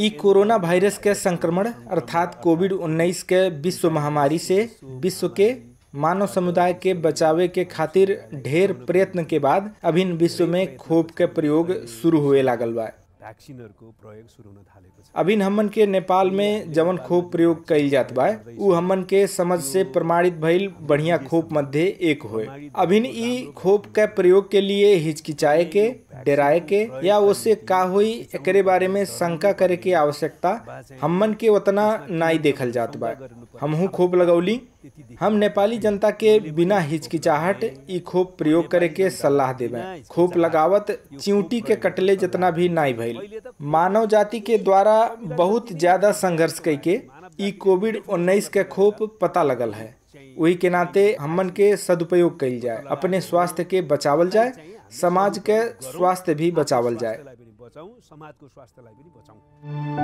ई corona virus के संक्रमण अर्थात कोविड उन्नीस के विश्व महामारी से विश्व के मानव समुदाय के बचावे के खातिर ढेर प्रयत्न के बाद अभिन विश्व में खोप के प्रयोग शुरू हुए लागल बा अभिन हमन के नेपाल में जवन खोप प्रयोग कल जात बा उ हमन के समझ से प्रमाणित भइल बढ़िया खोप मध्य एक होए अभिन ई खोप के प्रयोग के लिए हिचकिचाए के डराए के या उसे का हुई एकरे बारे में शंका करे के आवश्यकता हमन के उतना नाई देखल जात बा हमहू खूब लगौली हम नेपाली जनता के बिना हिचकिचाहट ई खूब प्रयोग करे के सलाह देवे खूब लगावत चिंटी के कटले जितना भी नाई भइल तो मानव जाति के द्वारा बहुत ज्यादा संघर्ष कई के ई कोविड उन्नीस के खूब पता लगल है वही के नाते हमन के सदुपयोग कल जाए तो अपने स्वास्थ्य के बचावल जाए समाज के स्वास्थ्य भी बचावल जाए समाज को स्वास्थ्य